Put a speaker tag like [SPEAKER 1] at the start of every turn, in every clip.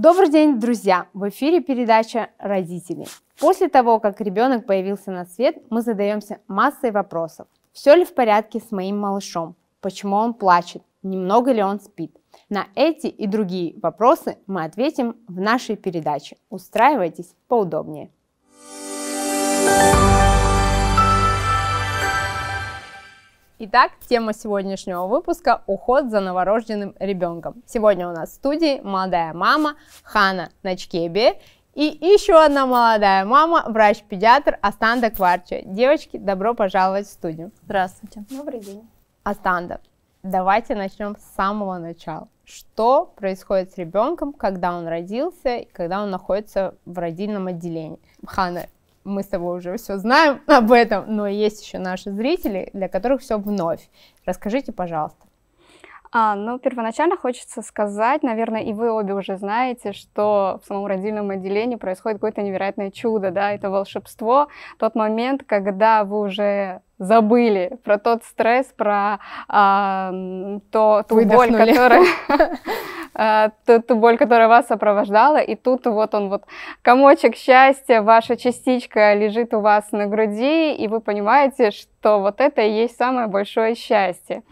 [SPEAKER 1] Добрый день, друзья! В эфире передача «Родители». После того, как ребенок появился на свет, мы задаемся массой вопросов. Все ли в порядке с моим малышом? Почему он плачет? Немного ли он спит? На эти и другие вопросы мы ответим в нашей передаче. Устраивайтесь поудобнее. Thank you Итак, тема сегодняшнего выпуска – уход за новорожденным ребенком. Сегодня у нас в студии молодая мама Хана Начкеби и еще одна молодая мама, врач-педиатр Астанда Кварча. Девочки, добро пожаловать в студию. Здравствуйте. Добрый день. Астанда, давайте начнем с самого начала. Что происходит с ребенком, когда он родился и когда он находится в родильном отделении? Хана, мы с тобой уже все знаем об этом, но есть еще наши зрители, для которых все вновь. Расскажите, пожалуйста.
[SPEAKER 2] А, ну, первоначально хочется сказать, наверное, и вы обе уже знаете, что в самом родильном отделении происходит какое-то невероятное чудо, да, это волшебство, тот момент, когда вы уже забыли про тот стресс, про а, то, ту боль, которая а, ту, ту боль, которая вас сопровождала, и тут вот он вот комочек счастья, ваша частичка лежит у вас на груди, и вы понимаете, что вот это и есть самое большое счастье.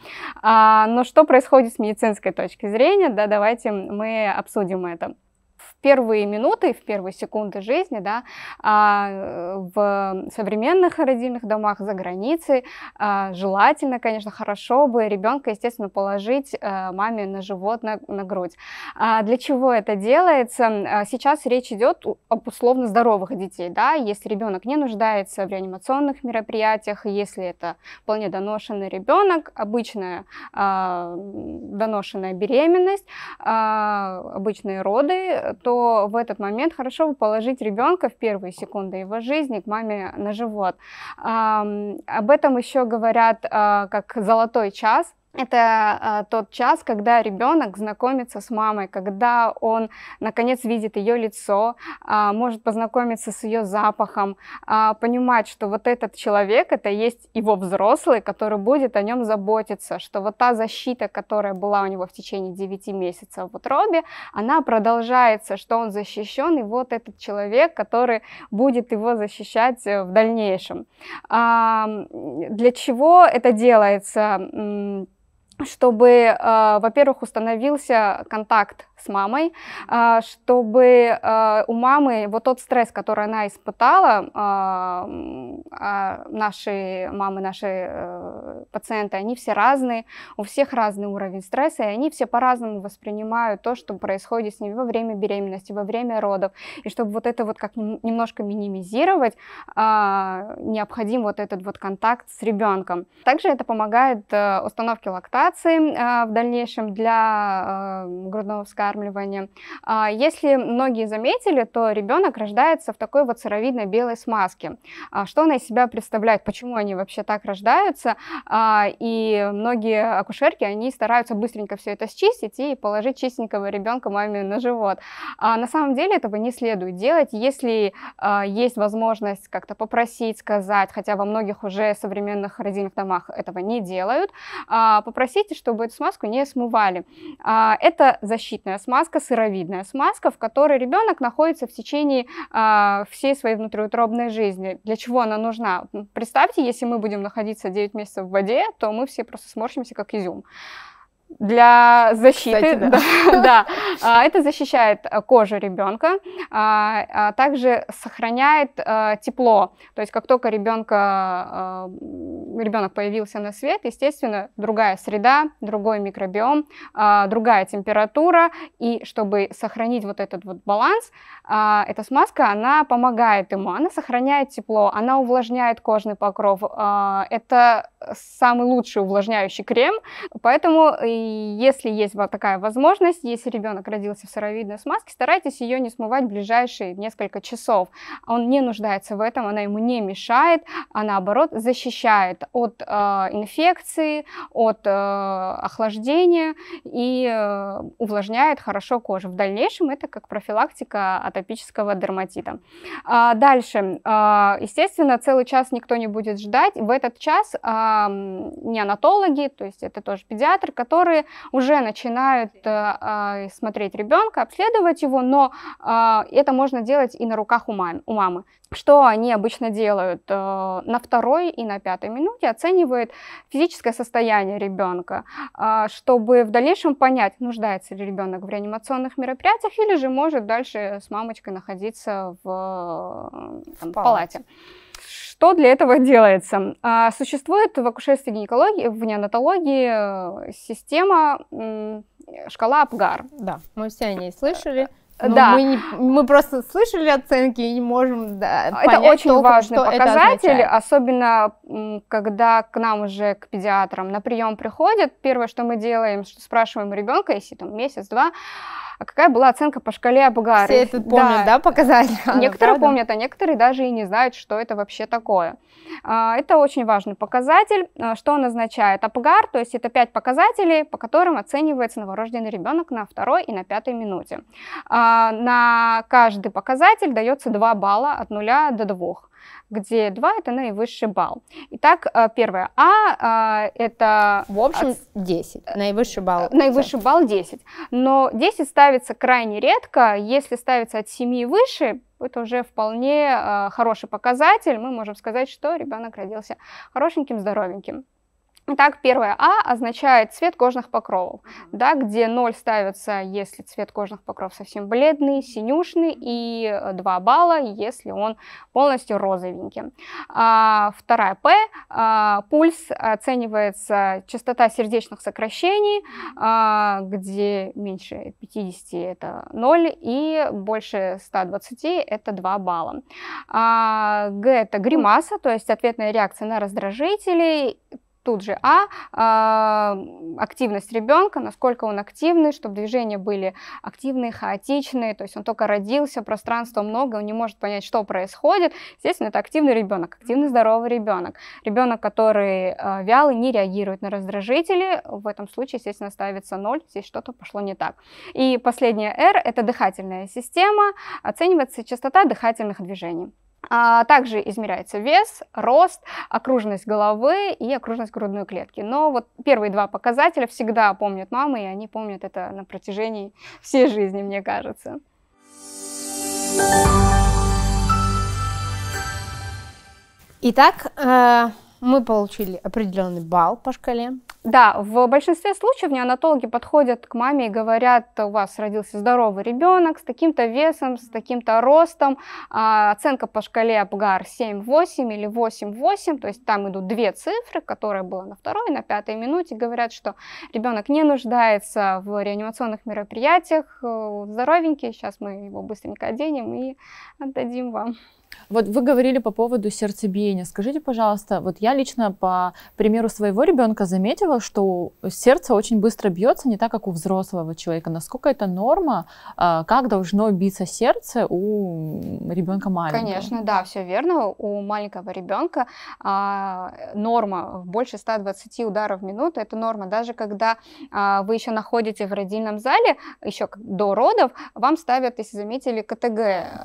[SPEAKER 2] А, но что происходит с медицинской точки зрения, да, давайте мы обсудим это в первые минуты, в первые секунды жизни, да, а, в современных родильных домах за границей а, желательно, конечно, хорошо бы ребенка, естественно, положить э, маме на живот, на, на грудь. А для чего это делается? Сейчас речь идет об условно здоровых детей, да, если ребенок не нуждается в реанимационных мероприятиях, если это вполне доношенный ребенок, обычная доношенная беременность, обычные роды, э, Э, то в этот момент хорошо бы положить ребенка в первые секунды его жизни к маме на живот. Об этом еще говорят а, как золотой час, это э, тот час, когда ребенок знакомится с мамой, когда он наконец видит ее лицо, э, может познакомиться с ее запахом, э, понимать, что вот этот человек это есть его взрослый, который будет о нем заботиться, что вот та защита, которая была у него в течение 9 месяцев в утробе, она продолжается, что он защищен, и вот этот человек, который будет его защищать э, в дальнейшем. Э, для чего это делается? чтобы, э, во-первых, установился контакт с мамой, а, чтобы а, у мамы вот тот стресс, который она испытала, а, наши мамы, наши э, пациенты, они все разные, у всех разный уровень стресса, и они все по-разному воспринимают то, что происходит с ними во время беременности, во время родов. И чтобы вот это вот как немножко минимизировать, необходим вот этот вот контакт с ребенком. Также это помогает э, установке лактации э, в дальнейшем для грудного вскармливания вскармливания. А, если многие заметили, то ребенок рождается в такой вот сыровидной белой смазке. А, что она из себя представляет, почему они вообще так рождаются? А, и многие акушерки, они стараются быстренько все это счистить и положить чистенького ребенка маме на живот. На самом деле этого не следует делать, если есть возможность как-то попросить, сказать, хотя во многих уже современных родильных домах этого не делают, попросите, чтобы эту смазку не смывали. Это защитная Жидкая смазка, сыровидная смазка, в которой ребенок находится в течение э, всей своей внутриутробной жизни. Для чего она нужна? Представьте, если мы будем находиться 9 месяцев в воде, то мы все просто сморщимся, как изюм для защиты. Кстати, да. да. А, это защищает э, кожу ребенка, а, а также сохраняет э, тепло. То есть как только ребенка, э, ребенок появился на свет, естественно, другая среда, другой микробиом, а, другая температура. И чтобы сохранить вот этот вот баланс, эта смазка, она помогает ему, она сохраняет тепло, она увлажняет кожный покров. Это самый лучший увлажняющий крем, поэтому и если есть вот такая возможность, если ребенок родился в сыровидной смазке, старайтесь ее не смывать в ближайшие несколько часов. Он не нуждается в этом, она ему не мешает, а наоборот защищает от э, инфекции, от э, охлаждения и э, увлажняет хорошо кожу. В дальнейшем это как профилактика атопического дерматита. А дальше, э, естественно, целый час никто не будет ждать. В этот час э, неонатологи, то есть это тоже педиатр, который которые уже начинают э, а, смотреть ребенка, обследовать его, но э, это можно делать и на руках у, мам, у мамы. Что они обычно делают? Э, на второй и на пятой минуте оценивают физическое состояние ребенка, э, а, чтобы в дальнейшем понять, нуждается ли ребенок в реанимационных мероприятиях или же может дальше с мамочкой находиться в, э, там, в палате. палате. Что для этого делается? А, существует в акушерстве гинекологии, в неонатологии э, система шкала Апгар. Да, мы все о ней слышали. Э, но да. мы, не, мы просто слышали оценки и не можем да, Это понять очень толком, важный показатель, особенно когда к нам уже, к педиатрам, на прием приходят. Первое, что мы делаем, что спрашиваем ребенка, если там месяц-два, а какая была оценка по шкале Абгары. Все это помнят, да, да показатели? Некоторые а, правда? помнят, а некоторые даже и не знают, что это вообще такое. А, это очень важный показатель. А, что он означает? Апгар, то есть это 5 показателей, по которым оценивается новорожденный ребенок на второй и на пятой минуте. А, на каждый показатель дается 2 балла от 0 до 2 где 2 это наивысший балл. Итак, э, первое А это... В общем, 10. Наивысший балл. Э, наивысший балл 10. Но 10 ставится крайне редко. Если ставится от 7 и выше, это уже вполне а, хороший показатель. Мы можем сказать, что ребенок родился хорошеньким, здоровеньким. Итак, первое А означает цвет кожных покровов, да, где 0 ставится, если цвет кожных покровов совсем бледный, синюшный, и 2 э, балла, если он полностью розовенький. А, вторая П, а, пульс оценивается частота сердечных сокращений, а, где меньше 50 это 0 и больше 120 это 2 балла. А, Г это гримаса, то есть ответная реакция на раздражители, тут же А, э, активность ребенка, насколько он активный, чтобы движения были активные, хаотичные, то есть он только родился, пространства много, он не может понять, что происходит. Естественно, это активный ребенок, активный здоровый ребенок. Ребенок, который э, а, вялый, не реагирует на раздражители, в этом случае, естественно, ставится ноль, здесь что-то пошло не так. И последняя R – это дыхательная система, оценивается частота дыхательных движений. А, также измеряется вес, рост, окружность головы и окружность грудной клетки. Но вот первые два показателя всегда помнят мамы, и они помнят это на протяжении всей жизни, мне кажется. Итак, э, мы получили определенный балл по шкале да, в большинстве случаев неонатологи подходят к маме и говорят, у вас родился здоровый ребенок с таким-то весом, с таким-то ростом, а, оценка по шкале Апгар 7-8 или 8-8, то есть там идут две цифры, которые было на второй, на пятой минуте, говорят, что ребенок не нуждается в реанимационных мероприятиях, э, здоровенький, сейчас мы его быстренько оденем и отдадим вам.
[SPEAKER 3] Вот вы говорили по поводу сердцебиения. Скажите, пожалуйста, вот я лично по примеру своего ребенка заметила, что сердце очень быстро бьется, не так, как у взрослого человека. Насколько это норма? А, как должно биться сердце у ребенка маленького? Конечно,
[SPEAKER 2] да, все верно. У маленького ребенка а, норма больше 120 ударов в минуту. Это норма. Даже когда а, вы еще находите в родильном зале, еще до родов, вам ставят, если заметили, КТГ.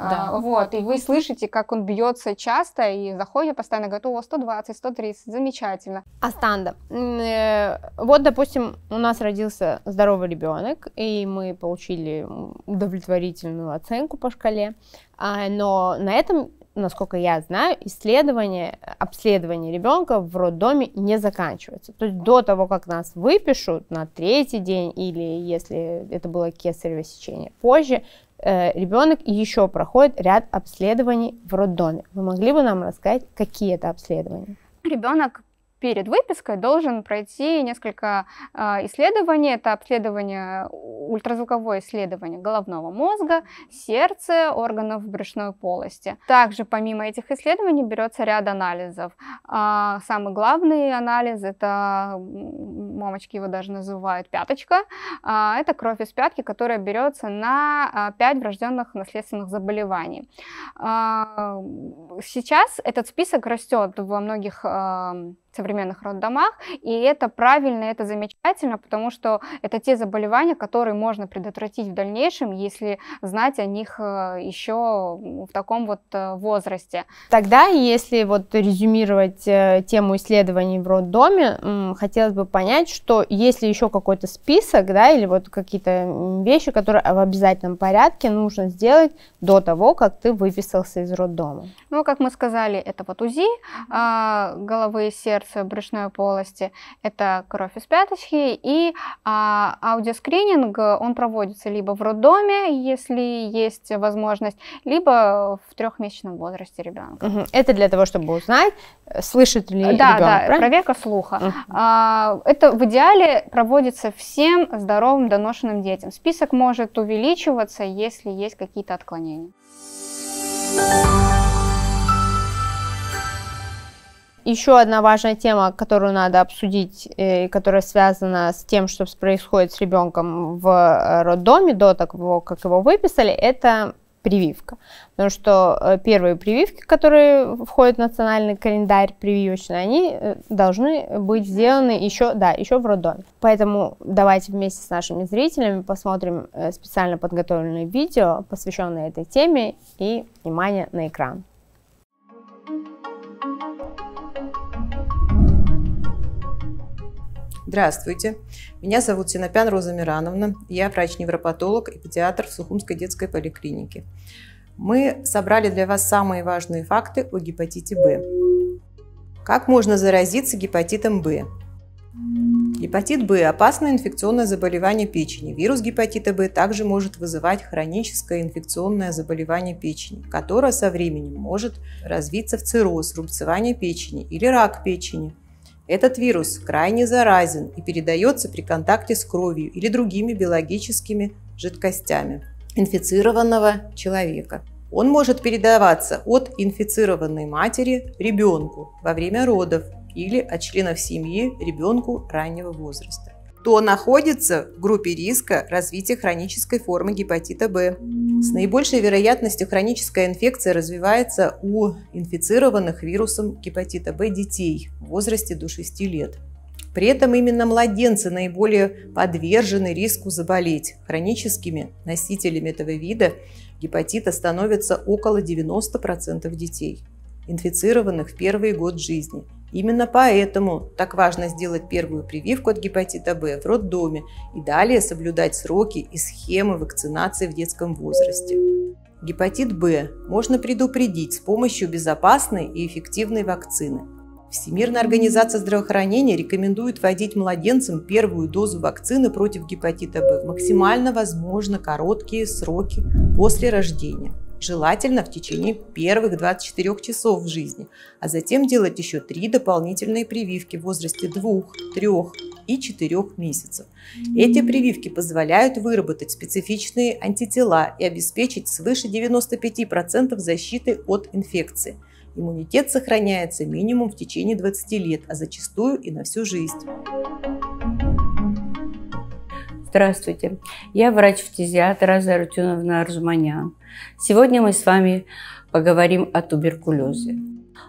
[SPEAKER 2] Да. Вот, и вы слышите, как он бьется часто, и заходит постоянно, говорит, о, 120, 130, замечательно.
[SPEAKER 1] Астанда. Э, вот, допустим, у нас родился здоровый ребенок, и мы получили удовлетворительную оценку по шкале, а, но на этом насколько я знаю, исследование, обследование ребенка в роддоме не заканчивается. То есть до того, как нас выпишут на третий день или если это было кесарево сечение позже, Э, ребенок еще проходит ряд обследований в роддоме. Вы могли бы нам рассказать, какие это обследования?
[SPEAKER 2] Ребенок перед выпиской должен пройти несколько э, исследований. Это обследование, ультразвуковое исследование головного мозга, сердца, органов брюшной полости. Также помимо этих исследований берется ряд анализов. Э, самый главный анализ это, мамочки его даже называют, пяточка. Э, это кровь из пятки, которая берется на 5 врожденных наследственных заболеваний. Э, сейчас этот список растет во многих э, современных роддомах, и это правильно, это замечательно, потому что это те заболевания, которые можно предотвратить в дальнейшем, если знать о них э, еще в таком вот э, возрасте. Тогда, если вот
[SPEAKER 1] резюмировать э, тему исследований в роддоме, хотелось бы понять, что если еще какой-то список, да, или вот какие-то вещи, которые в обязательном порядке нужно сделать до того, как ты выписался из роддома?
[SPEAKER 2] Ну, как мы сказали, это вот УЗИ а, головы и сердца, дисекцию брюшной полости, это кровь из пяточки, и а, аудиоскрининг, он проводится либо в роддоме, если есть возможность, либо в трехмесячном возрасте ребенка.
[SPEAKER 1] Угу. Это для того, чтобы узнать, слышит ли да, ребенок, Да, правильно? проверка
[SPEAKER 2] слуха. Угу. А, это в идеале проводится всем здоровым доношенным детям. Список может увеличиваться, если есть какие-то отклонения. Thank you
[SPEAKER 1] Еще одна важная тема, которую надо обсудить, э, которая связана с тем, что происходит с ребенком в э, роддоме до того, как его выписали, это прививка. Потому что э, первые прививки, которые входят в национальный календарь прививочный, они должны быть сделаны еще, да, еще в роддоме. Поэтому давайте вместе с нашими зрителями посмотрим специально подготовленное видео, посвященное этой теме, и внимание на экран.
[SPEAKER 4] Здравствуйте, меня зовут Синопян Роза Мирановна, я врач-невропатолог и педиатр в Сухумской детской поликлинике. Мы собрали для вас самые важные факты о гепатите Б. Как можно заразиться гепатитом Б? Гепатит Б – опасное инфекционное заболевание печени. Вирус гепатита Б также может вызывать хроническое инфекционное заболевание печени, которое со временем может развиться в цирроз, рубцевание печени или рак печени – этот вирус крайне заразен и передается при контакте с кровью или другими биологическими жидкостями инфицированного человека. Он может передаваться от инфицированной матери ребенку во время родов или от членов семьи ребенку раннего возраста то находится в группе риска развития хронической формы гепатита В. С наибольшей вероятностью хроническая инфекция развивается у инфицированных вирусом гепатита В детей в возрасте до 6 лет. При этом именно младенцы наиболее подвержены риску заболеть. Хроническими носителями этого вида гепатита становятся около 90% детей, инфицированных в первый год жизни, Именно поэтому так важно сделать первую прививку от гепатита В в роддоме и далее соблюдать сроки и схемы вакцинации в детском возрасте. Гепатит В можно предупредить с помощью безопасной и эффективной вакцины. Всемирная организация здравоохранения рекомендует вводить младенцам первую дозу вакцины против гепатита В в максимально возможно короткие сроки после рождения желательно в течение первых 24 часов в жизни, а затем делать еще три дополнительные прививки в возрасте 2, 3 и 4 месяцев. Эти прививки позволяют выработать специфичные антитела и обеспечить свыше 95% защиты от инфекции. Иммунитет сохраняется
[SPEAKER 5] минимум в течение 20 лет, а зачастую и на всю жизнь. Здравствуйте, я врач-фтизиатр Роза Рутюновна Арзуманян. Сегодня мы с вами поговорим о туберкулезе.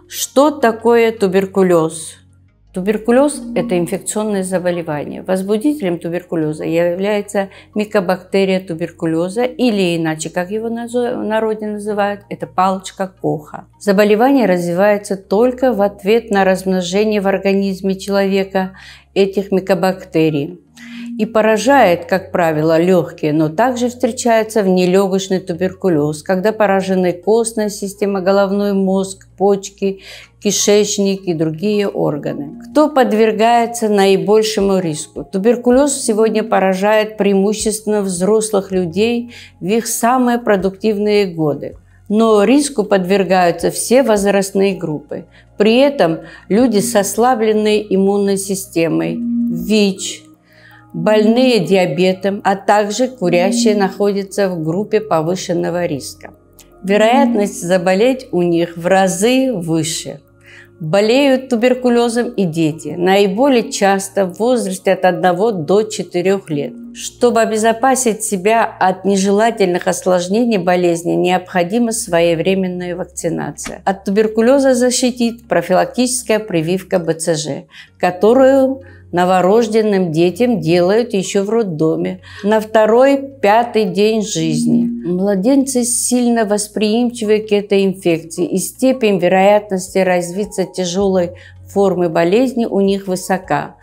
[SPEAKER 5] Что такое туберкулез? Туберкулез – это инфекционное заболевание. Возбудителем туберкулеза является микобактерия туберкулеза, или иначе, как его в народе называют, это палочка Коха. Заболевание развивается только в ответ на размножение в организме человека этих микобактерий и поражает, как правило, легкие, но также встречается в внелегочный туберкулез, когда поражены костная система, головной мозг, почки, кишечник и другие органы. Кто подвергается наибольшему риску? Туберкулез сегодня поражает преимущественно взрослых людей в их самые продуктивные годы. Но риску подвергаются все возрастные группы. При этом люди с ослабленной иммунной системой, ВИЧ, больные диабетом, а также курящие находятся в группе повышенного риска. Вероятность заболеть у них в разы выше. Болеют туберкулезом и дети, наиболее часто в возрасте от 1 до 4 лет. Чтобы обезопасить себя от нежелательных осложнений болезни, необходима своевременная вакцинация. От туберкулеза защитит профилактическая прививка БЦЖ, которую новорожденным детям делают еще в роддоме на второй, пятый день жизни. Младенцы сильно восприимчивы к этой инфекции, и степень вероятности развиться тяжелой формы болезни у них высока.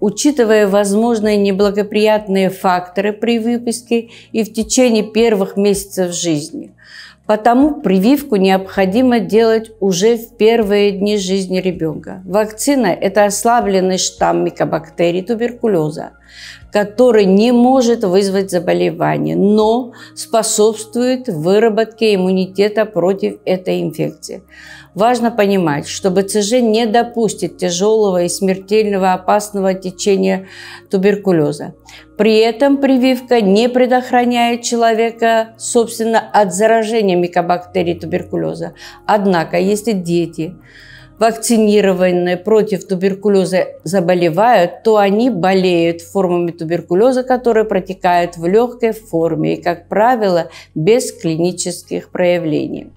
[SPEAKER 5] Учитывая возможные неблагоприятные факторы при выписке и в течение первых месяцев жизни – Потому прививку необходимо делать уже в первые дни жизни ребенка. Вакцина – это ослабленный штамм микобактерий туберкулеза который не может вызвать заболевание, но способствует выработке иммунитета против этой инфекции. Важно понимать, что БЦЖ не допустит тяжелого и смертельного опасного течения туберкулеза. При этом прививка не предохраняет человека, собственно, от заражения микобактерий туберкулеза. Однако, если дети вакцинированные против туберкулеза заболевают, то они болеют формами туберкулеза, которые протекают в легкой форме и, как правило, без клинических проявлений.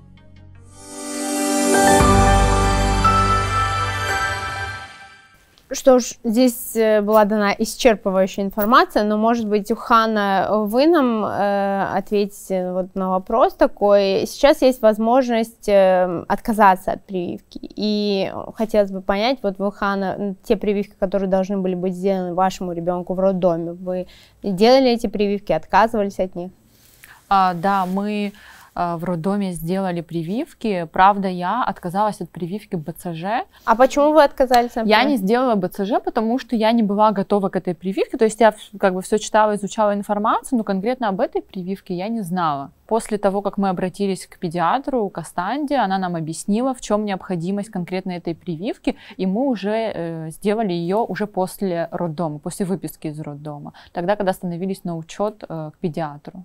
[SPEAKER 1] Что ж, здесь э, была дана исчерпывающая информация, но, может быть, у Хана э, вы нам э, ответите э, вот на вопрос такой. Сейчас есть возможность э, отказаться от прививки, и хотелось бы понять, вот вы, Хана, те прививки, которые должны были быть сделаны вашему ребенку в
[SPEAKER 3] роддоме, вы делали эти прививки, отказывались от них? А, да, мы Э, в роддоме сделали прививки. Правда, я отказалась от прививки БЦЖ. А почему вы отказались? Например? Я не сделала БЦЖ, потому что я не была готова к этой прививке. То есть я как бы все читала, изучала информацию, но конкретно об этой прививке я не знала. После того, как мы обратились к педиатру, к Астанде, она нам объяснила, в чем необходимость конкретно этой прививки, и мы уже э, сделали ее уже после роддома, после выписки из роддома, тогда, когда становились на учет э, к педиатру.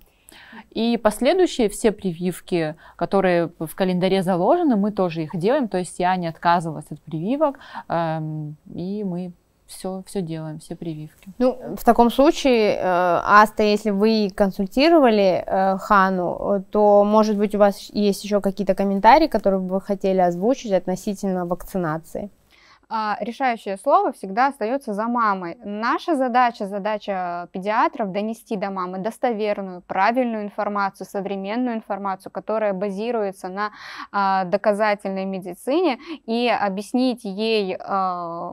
[SPEAKER 3] И последующие все прививки, которые в календаре заложены, мы тоже их делаем. То есть я не отказывалась от прививок, эм, и мы все, все делаем, все прививки. Ну, в
[SPEAKER 1] таком случае, э, Аста, если вы консультировали э, Хану, то, может быть, у вас есть еще какие-то комментарии, которые бы вы хотели озвучить относительно вакцинации?
[SPEAKER 2] А, решающее слово всегда остается за мамой. Наша задача, задача э, педиатров донести до мамы достоверную, правильную информацию, современную информацию, которая базируется на а, доказательной медицине, и объяснить ей э,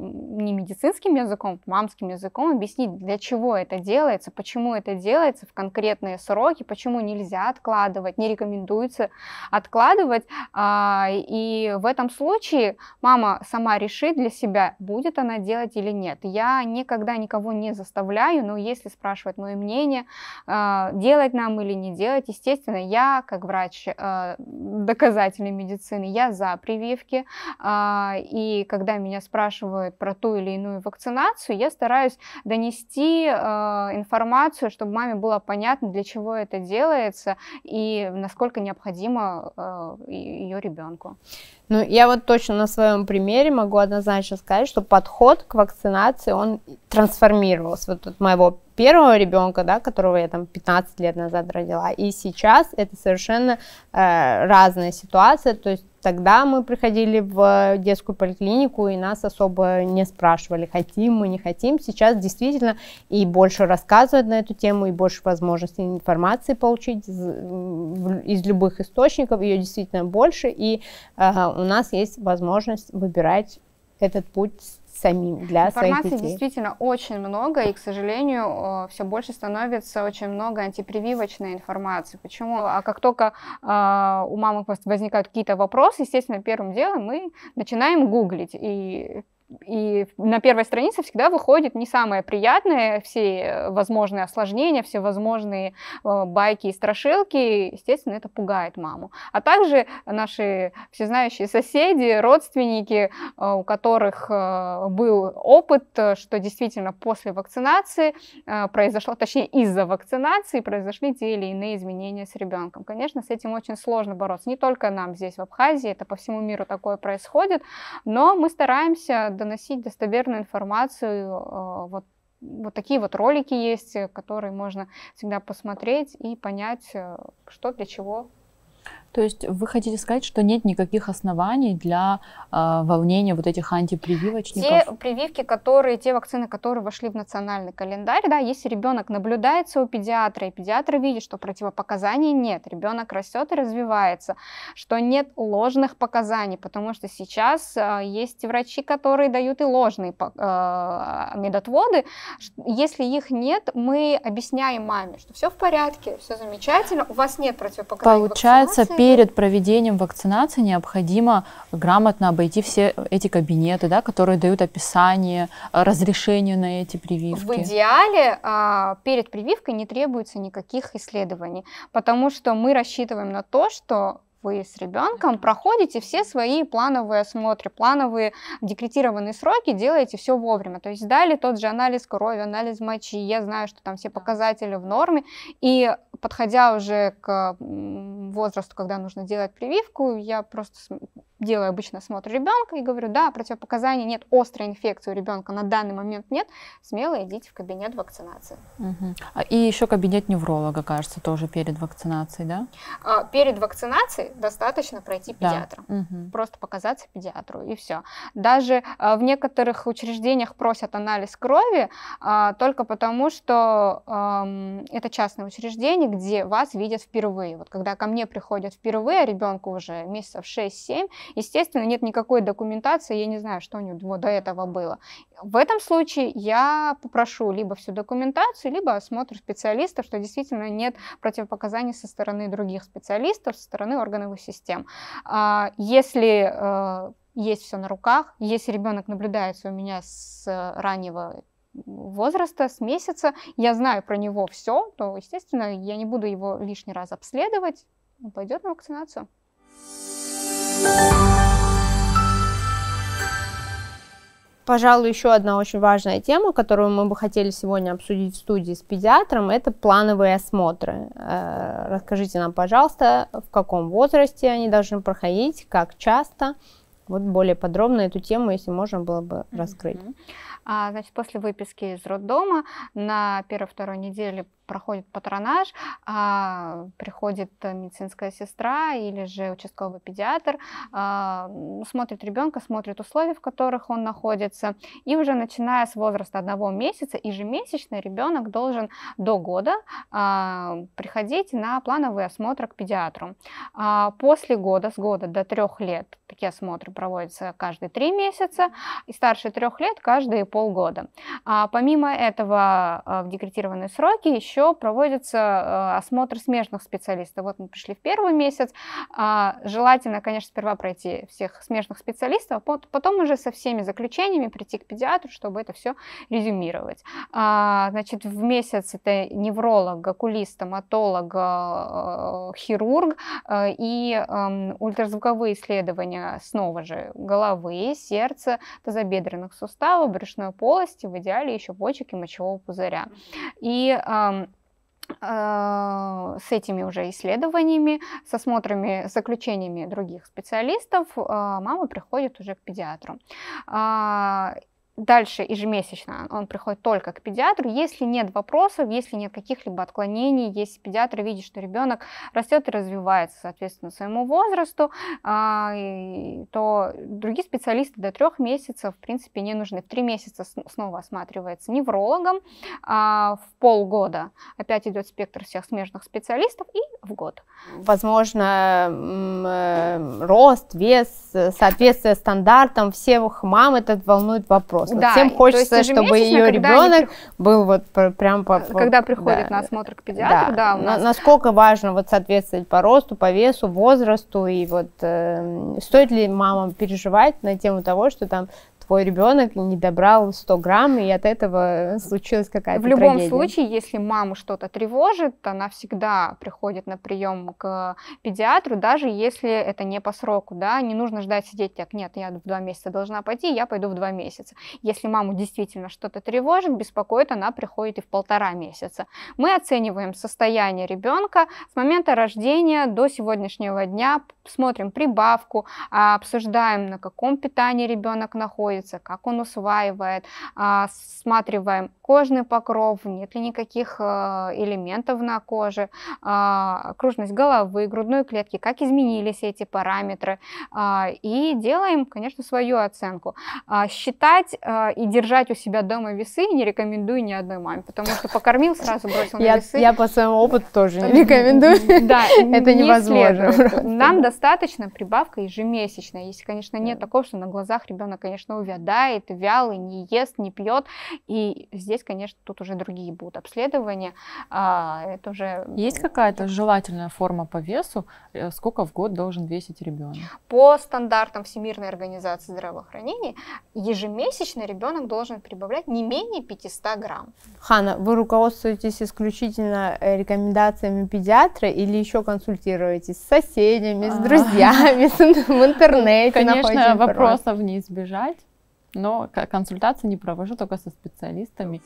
[SPEAKER 2] не медицинским языком, мамским языком, объяснить, для чего это делается, почему это делается в конкретные сроки, почему нельзя откладывать, не рекомендуется откладывать. А, и в этом случае мама сама решит, для себя, будет она делать или нет. Я никогда никого не заставляю, но если спрашивать мое мнение, а, делать нам или не делать, естественно, я как врач а, доказательной медицины, я за прививки, а, и когда меня спрашивают про ту или иную вакцинацию, я стараюсь донести информацию, чтобы маме было понятно, для чего это делается и насколько необходимо ее ребенку.
[SPEAKER 1] Ну, я вот точно на своем примере могу однозначно сказать, что подход к вакцинации, он трансформировался. Вот от моего первого ребенка, да, которого я там 15 лет назад родила, и сейчас это совершенно э, разная ситуация. То есть Тогда мы приходили в детскую поликлинику, и нас особо не спрашивали, хотим мы, не хотим. Сейчас действительно и больше рассказывают на эту тему, и больше возможностей информации получить из, из любых источников. Ее действительно больше, и э, у нас есть возможность выбирать этот путь самим для Информации своих детей?
[SPEAKER 2] действительно очень много, и, к сожалению, все больше становится очень много антипрививочной информации. Почему? А как только э, у мамы возникают какие-то вопросы, естественно, первым делом мы начинаем гуглить. И и на первой странице всегда выходит не самое приятное, все возможные осложнения, все возможные э, байки и страшилки, естественно, это пугает маму. А также наши всезнающие соседи, родственники, э, у которых э, был опыт, что действительно после вакцинации произошло, точнее из-за вакцинации произошли те или иные изменения с ребенком. Конечно, с этим очень сложно бороться, не только нам здесь в Абхазии, это по всему миру такое происходит, но мы стараемся доносить достоверную информацию. Э, вот, вот такие вот ролики есть, э, которые можно всегда посмотреть и понять, э, что для чего
[SPEAKER 3] то есть вы хотите сказать, что нет никаких оснований для э, волнения вот этих антипрививочников? Те
[SPEAKER 2] прививки, которые, те вакцины, которые вошли в национальный календарь, да, если ребенок наблюдается у педиатра, и педиатр видит, что противопоказаний нет, ребенок растет и развивается, что нет ложных показаний, потому что сейчас э, есть врачи, которые дают и ложные э, медотводы. Если их нет, мы объясняем маме, что все в порядке, все замечательно, у вас нет противопоказаний. Получается, вакцинации перед
[SPEAKER 3] проведением вакцинации необходимо грамотно обойти все эти кабинеты, да, которые дают описание, разрешение на эти прививки. В
[SPEAKER 2] идеале а, перед прививкой не требуется никаких исследований, потому что мы рассчитываем на то, что вы с ребенком проходите все свои плановые осмотры, плановые декретированные сроки, делаете все вовремя. То есть дали тот же анализ крови, анализ мочи, я знаю, что там все показатели в норме, и подходя уже к возрасту, когда нужно делать прививку, я просто делаю обычно осмотр ребенка и говорю, да, противопоказаний нет, острой инфекции у ребенка на данный момент нет, смело идите в кабинет вакцинации.
[SPEAKER 3] Угу. И еще кабинет невролога, кажется, тоже перед вакцинацией, да?
[SPEAKER 2] А, перед вакцинацией достаточно пройти педиатра, да. угу. просто показаться педиатру и все. Даже а, в некоторых учреждениях просят анализ крови а, только потому, что а, это частное учреждение, где вас видят впервые. Вот когда ко мне приходят впервые, а ребенку уже месяцев 6-7, Естественно, нет никакой документации, я не знаю, что у него до этого было. В этом случае я попрошу либо всю документацию, либо осмотр специалиста, что действительно нет противопоказаний со стороны других специалистов, со стороны органовых систем. А, если э, есть все на руках, если ребенок наблюдается у меня с раннего возраста, с месяца, я знаю про него все, то, естественно, я не буду его лишний раз обследовать, он пойдет на вакцинацию.
[SPEAKER 1] Пожалуй, еще одна очень важная тема, которую мы бы хотели сегодня обсудить в студии с педиатром, это плановые осмотры. Э, расскажите нам, пожалуйста, в каком возрасте они должны проходить, как часто. Вот более подробно эту тему, если можно было бы раскрыть.
[SPEAKER 2] А, значит, после выписки из роддома на первой-второй неделе проходит патронаж, а приходит э, медицинская сестра или же участковый педиатр, а, смотрит ребенка, смотрит условия, в которых он находится, и уже начиная с возраста одного месяца, ежемесячно ребенок должен до года а, приходить на плановые осмотры к педиатру. А, после года, с года до трех лет, такие осмотры проводятся каждые три месяца, и старше трех лет каждые полгода. А, помимо этого, а, в декретированные сроки еще еще проводится э, осмотр смежных специалистов. Вот мы пришли в первый месяц. А, желательно, конечно, сперва пройти всех смежных специалистов, а потом уже со всеми заключениями прийти к педиатру, чтобы это все резюмировать. А, значит, в месяц это невролог, окулист, стоматолог, э, хирург э, и эм, ультразвуковые исследования снова же головы, сердца, тазобедренных суставов, брюшной полости, в идеале еще почек и мочевого пузыря. И э, а, с этими уже исследованиями, с осмотрами, заключениями других специалистов а, мама приходит уже к педиатру. А, Дальше ежемесячно он приходит только к педиатру, если нет вопросов, если нет каких-либо отклонений, если педиатр видит, что ребенок растет и развивается, соответственно, своему возрасту, а, то другие специалисты до трех месяцев, в принципе, не нужны. В три месяца снова осматривается неврологом, а, в полгода опять идет спектр всех смежных специалистов и в год.
[SPEAKER 1] Возможно, э, рост, вес, э, соответствие стандартам всех мам, этот волнует вопрос взрослых. Да, Всем хочется, есть, чтобы ее ребенок при... был вот прям по... Когда вот, приходит да, на
[SPEAKER 2] осмотр к педиатру, да, да нас...
[SPEAKER 1] Насколько важно вот соответствовать по росту, по весу, возрасту, и вот э, стоит ли мамам переживать на тему того, что там твой ребенок не добрал 100 грамм, и от этого случилась какая-то В любом трагедия. случае,
[SPEAKER 2] если маму что-то тревожит, она всегда приходит на прием к педиатру, даже если это не по сроку, да, не нужно ждать, сидеть так, нет, я в два месяца должна пойти, я пойду в два месяца. Если маму действительно что-то тревожит, беспокоит, она приходит и в полтора месяца. Мы оцениваем состояние ребенка с момента рождения до сегодняшнего дня, смотрим прибавку, а, обсуждаем, на каком питании ребенок находится, находится, как он усваивает, осматриваем а, кожный покров, нет ли никаких э, элементов на коже, а, окружность головы, грудной клетки, как изменились эти параметры. А, и делаем, конечно, свою оценку. Считать э, и держать у себя дома весы не рекомендую ни одной маме, потому что покормил, сразу бросил на весы. Я по
[SPEAKER 1] своему опыту тоже не рекомендую. Да, это невозможно.
[SPEAKER 2] Нам достаточно прибавка ежемесячная. Если, конечно, нет такого, что на глазах ребенок, конечно, увядает, вялый, не ест, не пьет. И здесь, конечно, тут уже другие будут обследования. А, это уже... Есть
[SPEAKER 3] какая-то желательная форма по весу? Э, сколько в год должен весить ребенок?
[SPEAKER 2] По стандартам Всемирной организации здравоохранения ежемесячно ребенок должен прибавлять не менее 500 грамм.
[SPEAKER 3] Хана, вы
[SPEAKER 1] руководствуетесь исключительно э, рекомендациями педиатра или еще консультируетесь с соседями, с а. друзьями,
[SPEAKER 3] в ну, интернете? Конечно, вопросов не избежать но консультации не провожу только со специалистами.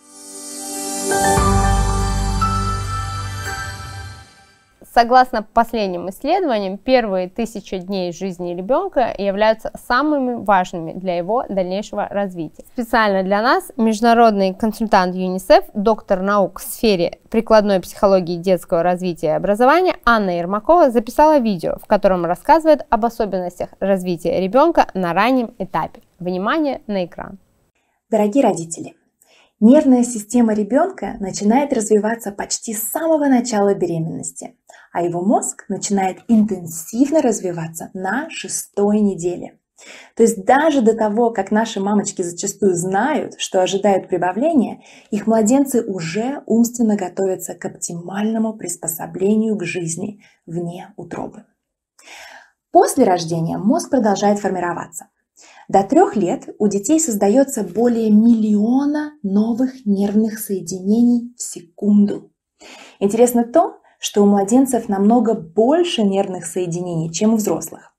[SPEAKER 3] Thank Согласно последним исследованиям,
[SPEAKER 1] первые тысячи дней жизни ребенка являются самыми важными для его дальнейшего развития. Специально для нас международный консультант ЮНИСЕФ, доктор наук в сфере прикладной психологии детского развития и образования Анна Ермакова записала видео, в котором рассказывает об особенностях развития ребенка на раннем этапе. Внимание
[SPEAKER 6] на экран. Дорогие родители, нервная система ребенка начинает развиваться почти с самого начала беременности – а его мозг начинает интенсивно развиваться на шестой неделе. То есть даже до того, как наши мамочки зачастую знают, что ожидают прибавления, их младенцы уже умственно готовятся к оптимальному приспособлению к жизни вне утробы. После рождения мозг продолжает формироваться. До трех лет у детей создается более миллиона новых нервных соединений в секунду. Интересно то, что у младенцев намного больше нервных соединений, чем у взрослых.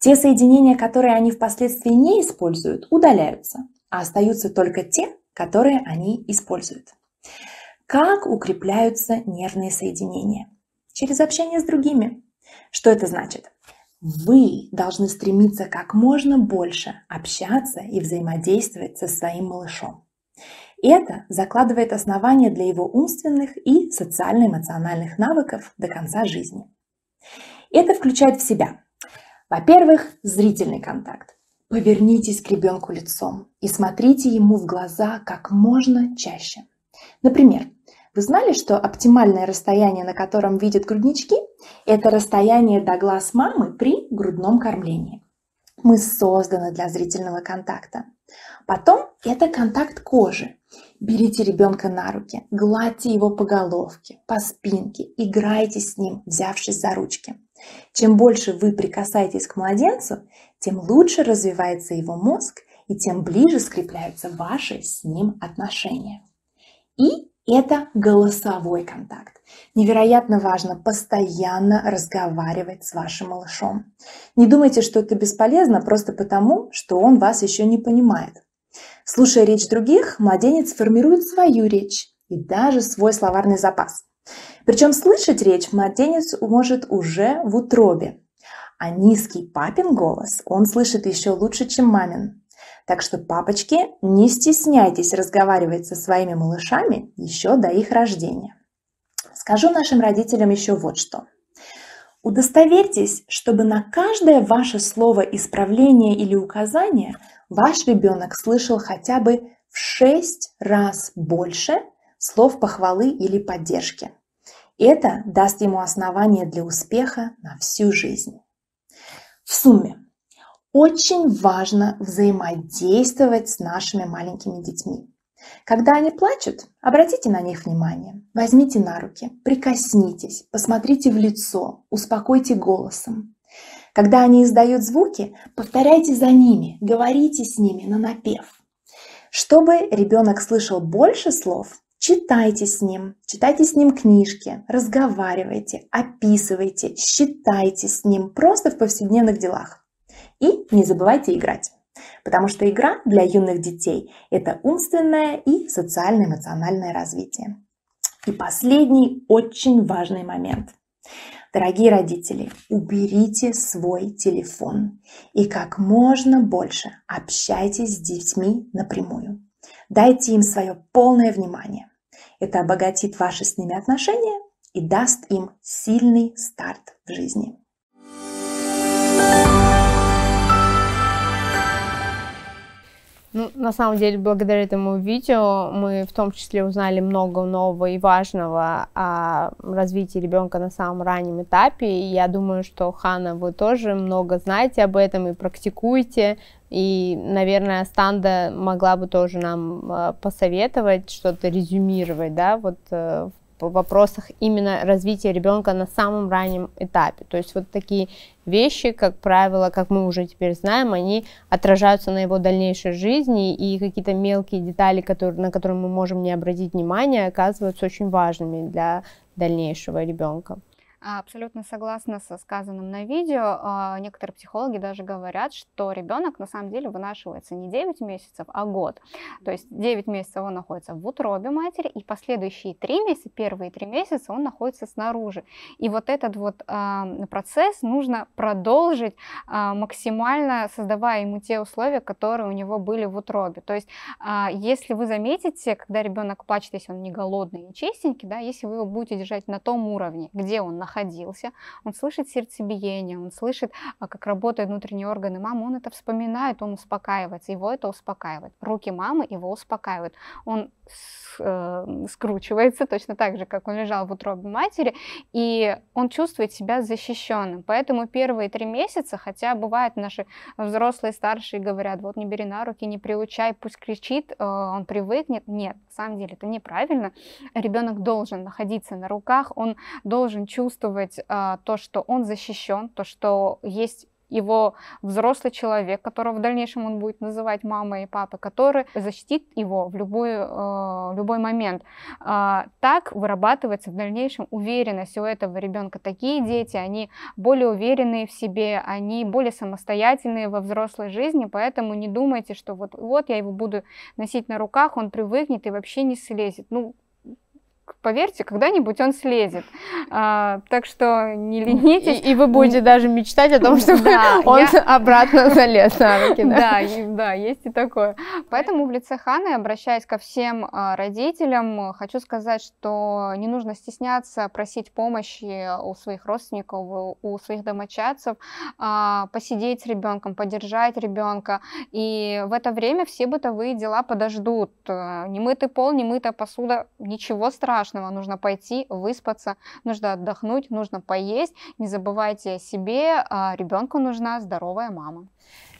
[SPEAKER 6] Те соединения, которые они впоследствии не используют, удаляются, а остаются только те, которые они используют. Как укрепляются нервные соединения? Через общение с другими. Что это значит? Вы должны стремиться как можно больше общаться и взаимодействовать со своим малышом. Это закладывает основания для его умственных и социально-эмоциональных навыков до конца жизни. Это включает в себя, во-первых, зрительный контакт. Повернитесь к ребенку лицом и смотрите ему в глаза как можно чаще. Например, вы знали, что оптимальное расстояние, на котором видят груднички, это расстояние до глаз мамы при грудном кормлении. Мы созданы для зрительного контакта. Потом это контакт кожи. Берите ребенка на руки, гладьте его по головке, по спинке, играйте с ним, взявшись за ручки. Чем больше вы прикасаетесь к младенцу, тем лучше развивается его мозг и тем ближе скрепляются ваши с ним отношения. И это голосовой контакт. Невероятно важно постоянно разговаривать с вашим малышом. Не думайте, что это бесполезно просто потому, что он вас еще не понимает. Слушая речь других, младенец формирует свою речь и даже свой словарный запас. Причем слышать речь младенец может уже в утробе, а низкий папин голос он слышит еще лучше, чем мамин. Так что, папочки, не стесняйтесь разговаривать со своими малышами еще до их рождения. Скажу нашим родителям еще вот что. Удостоверьтесь, чтобы на каждое ваше слово исправления или указания ваш ребенок слышал хотя бы в 6 раз больше слов похвалы или поддержки. Это даст ему основание для успеха на всю жизнь. В сумме очень важно взаимодействовать с нашими маленькими детьми. Когда они плачут, обратите на них внимание, возьмите на руки, прикоснитесь, посмотрите в лицо, успокойте голосом. Когда они издают звуки, повторяйте за ними, говорите с ними на напев. Чтобы ребенок слышал больше слов, читайте с ним, читайте с ним книжки, разговаривайте, описывайте, считайте с ним просто в повседневных делах. И не забывайте играть. Потому что игра для юных детей – это умственное и социально-эмоциональное развитие. И последний очень важный момент. Дорогие родители, уберите свой телефон и как можно больше общайтесь с детьми напрямую. Дайте им свое полное внимание. Это обогатит ваши с ними отношения и даст им сильный старт в жизни. thank you
[SPEAKER 1] Ну, на самом деле, благодаря этому видео мы в том числе узнали много нового и важного о развитии ребенка на самом раннем этапе. И я думаю, что, Хана, вы тоже много знаете об этом и практикуете. И, наверное, Станда могла бы тоже нам э, посоветовать что-то резюмировать, да, вот в э, в вопросах именно развития ребенка на самом раннем этапе. То есть вот такие вещи, как правило, как мы уже теперь знаем, они отражаются на его дальнейшей жизни, и какие-то мелкие детали, которые, на которые мы можем не обратить внимания, оказываются очень важными для дальнейшего ребенка.
[SPEAKER 2] Абсолютно согласна со сказанным на видео. А, некоторые психологи даже говорят, что ребенок на самом деле вынашивается не 9 месяцев, а год. То есть 9 месяцев он находится в утробе матери, и последующие 3 месяца, первые 3 месяца он находится снаружи. И вот этот вот процесс нужно продолжить а, максимально, создавая ему те условия, которые у него были в утробе. То есть а, если вы заметите, когда ребенок плачет, если он не голодный, не чистенький, да, если вы его будете держать на том уровне, где он находится, находился, он слышит сердцебиение, он слышит, а, как работают внутренние органы мамы, он это вспоминает, он успокаивается, его это успокаивает. Руки мамы его успокаивают. Он э, скручивается точно так же, как он лежал в утробе матери, и он чувствует себя защищенным. Поэтому первые три месяца, хотя бывают наши взрослые, старшие говорят, вот не бери на руки, не приучай, пусть кричит, э, он привыкнет. Нет, на самом деле это неправильно. Ребенок должен находиться на руках, он должен чувствовать чувствовать а, то, что он защищен, то, что есть его взрослый человек, которого в дальнейшем он будет называть мамой и папой, который защитит его в любой, э, любой момент. Э, так вырабатывается в дальнейшем уверенность у этого ребенка. Такие дети, они более уверенные в себе, они более самостоятельные во взрослой жизни, поэтому не думайте, что вот, вот я его буду носить на руках, он привыкнет и вообще не слезет. Ну, поверьте, когда-нибудь он слезет. А, так что не ленитесь. И, и вы будете
[SPEAKER 1] даже мечтать
[SPEAKER 2] о том, чтобы да, он я...
[SPEAKER 1] обратно залез на руки. Да? Да,
[SPEAKER 2] да, есть и такое. Поэтому в лице Ханы, обращаясь ко всем а, родителям, хочу сказать, что не нужно стесняться просить помощи у своих родственников, у своих домочадцев, а, посидеть с ребенком, поддержать ребенка. И в это время все бытовые дела подождут. Э, немытый пол, немытая посуда, ничего страшного вкусного. Нужно пойти, выспаться, нужно отдохнуть, нужно поесть. Не забывайте о себе, а ребенку нужна здоровая мама.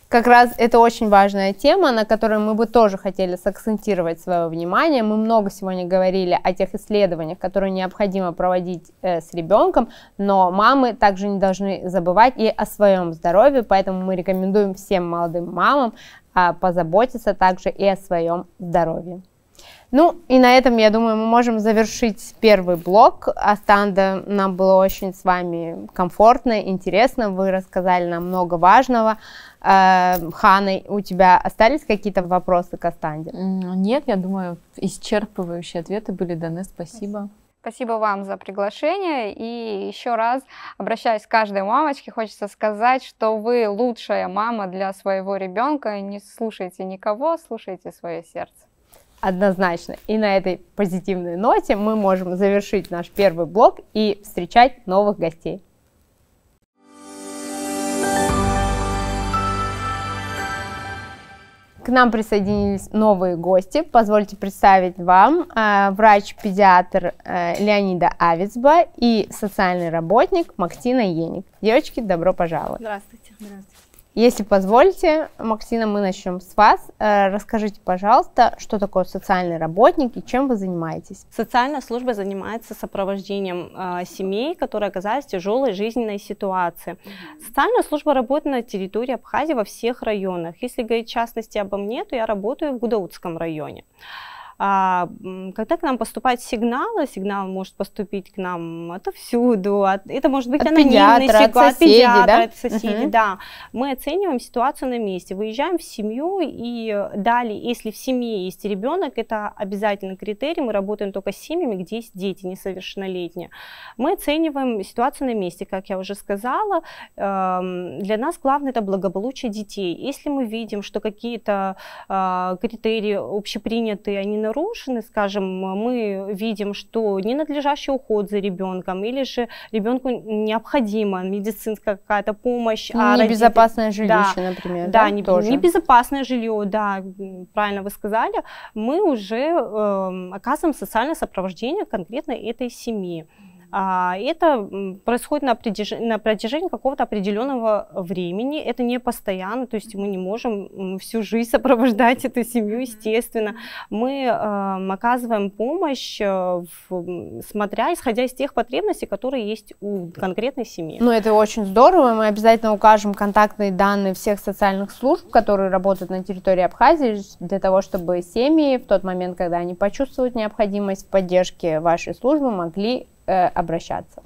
[SPEAKER 1] Как раз это очень важная тема, на которой мы бы тоже хотели сакцентировать свое внимание. Мы много сегодня говорили о тех исследованиях, которые необходимо проводить э, с ребенком, но мамы также не должны забывать и о своем здоровье, поэтому мы рекомендуем всем молодым мамам э, позаботиться также и о своем здоровье. Ну и на этом, я думаю, мы можем завершить первый блок. Астанда, нам было очень с вами комфортно, интересно, вы рассказали нам много важного. Э, Хана, у тебя остались какие-то
[SPEAKER 3] вопросы к Астанде? Нет, я думаю, исчерпывающие ответы были даны, спасибо.
[SPEAKER 2] Спасибо вам за приглашение. И еще раз обращаясь к каждой мамочке. Хочется сказать, что вы лучшая мама для своего ребенка. Не слушайте никого, слушайте свое сердце.
[SPEAKER 1] Однозначно. И на этой позитивной ноте мы можем завершить наш первый блог и встречать новых гостей. К нам присоединились новые гости. Позвольте представить вам э, врач-педиатр э, Леонида Авицба и социальный работник Мактина Еник. Девочки, добро пожаловать.
[SPEAKER 7] Здравствуйте. Здравствуйте.
[SPEAKER 1] Если позволите, Максина, мы начнем с вас. Э, расскажите, пожалуйста, что такое социальный работник и чем вы занимаетесь?
[SPEAKER 7] Социальная служба занимается сопровождением э, семей, которые оказались в тяжелой жизненной ситуации. Социальная служба работает на территории Абхазии во всех районах. Если говорить в частности обо мне, то я работаю в Гудаутском районе. А, когда к нам поступают сигналы, сигнал может поступить к нам отовсюду, от, это может быть от анонимный педиатра, сигнал, от, соседей, от педиатра, да? от соседей, угу. да. Мы оцениваем ситуацию на месте, выезжаем в семью и далее, если в семье есть ребенок, это обязательный критерий, мы работаем только с семьями, где есть дети несовершеннолетние. Мы оцениваем ситуацию на месте, как я уже сказала, эм, для нас главное это благополучие детей. Если мы видим, что какие-то а, критерии общепринятые, они нарушены, скажем, мы видим, что ненадлежащий уход за ребенком или же ребенку необходима медицинская какая-то помощь. А небезопасное родители... жилище, да, например. Да, да не, тоже. небезопасное жилье, да, правильно вы сказали. Мы уже э, оказываем социальное сопровождение конкретно этой семьи. А Это происходит на протяжении, на протяжении какого-то определенного времени. Это не постоянно, то есть мы не можем всю жизнь сопровождать эту семью, естественно. Мы э, оказываем помощь, э, в, смотря, исходя из тех потребностей, которые есть у конкретной семьи. Ну, это
[SPEAKER 1] очень здорово. Мы обязательно укажем контактные данные всех социальных служб, которые работают на территории Абхазии, для того, чтобы семьи в тот момент, когда они почувствуют необходимость в поддержке вашей службы, могли Э, обращаться.